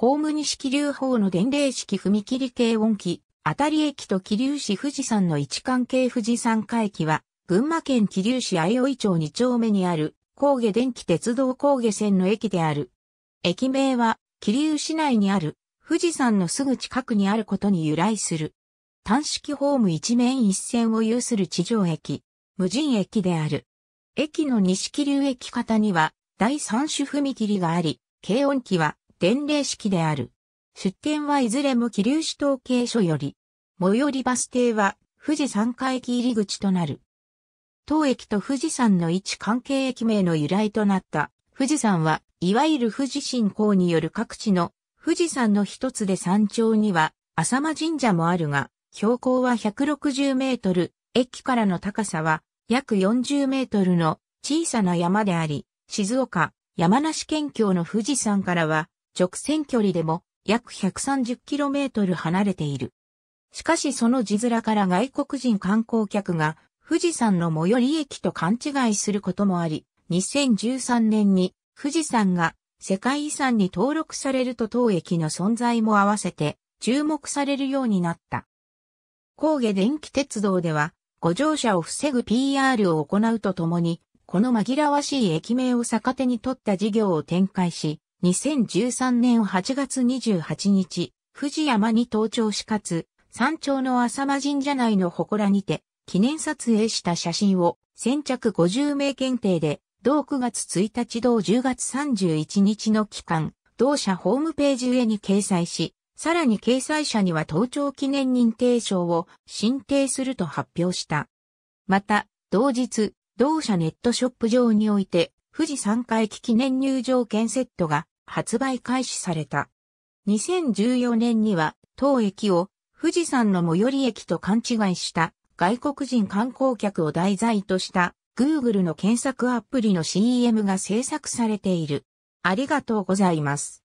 ホーム西気流法の伝令式踏切系音機、あたり駅と気流市富士山の位置関係富士山下駅は、群馬県気流市相生町2丁目にある、高下電気鉄道高下線の駅である。駅名は、気流市内にある、富士山のすぐ近くにあることに由来する。単式ホーム一面一線を有する地上駅、無人駅である。駅の西気流駅方には、第三種踏切があり、軽音機は、伝令式である。出典はいずれも気流市統計所より。最寄りバス停は富士山下駅入り口となる。当駅と富士山の位置関係駅名の由来となった富士山は、いわゆる富士信仰による各地の富士山の一つで山頂には浅間神社もあるが、標高は160メートル、駅からの高さは約40メートルの小さな山であり、静岡、山梨県境の富士山からは直線距離でも約 130km 離れている。しかしその地面から外国人観光客が富士山の最寄り駅と勘違いすることもあり、2013年に富士山が世界遺産に登録されると当駅の存在も合わせて注目されるようになった。高下電気鉄道では、ご乗車を防ぐ PR を行うとともに、この紛らわしい駅名を逆手に取った事業を展開し、2013年8月28日、富士山に登頂しかつ、山頂の浅間神社内の祠にて、記念撮影した写真を先着50名限定で、同9月1日同10月31日の期間、同社ホームページ上に掲載し、さらに掲載者には登頂記念認定証を申請すると発表した。また、同日、同社ネットショップ上において、富士山回帰記念入場券セットが発売開始された。2014年には当駅を富士山の最寄り駅と勘違いした外国人観光客を題材とした Google の検索アプリの CM が制作されている。ありがとうございます。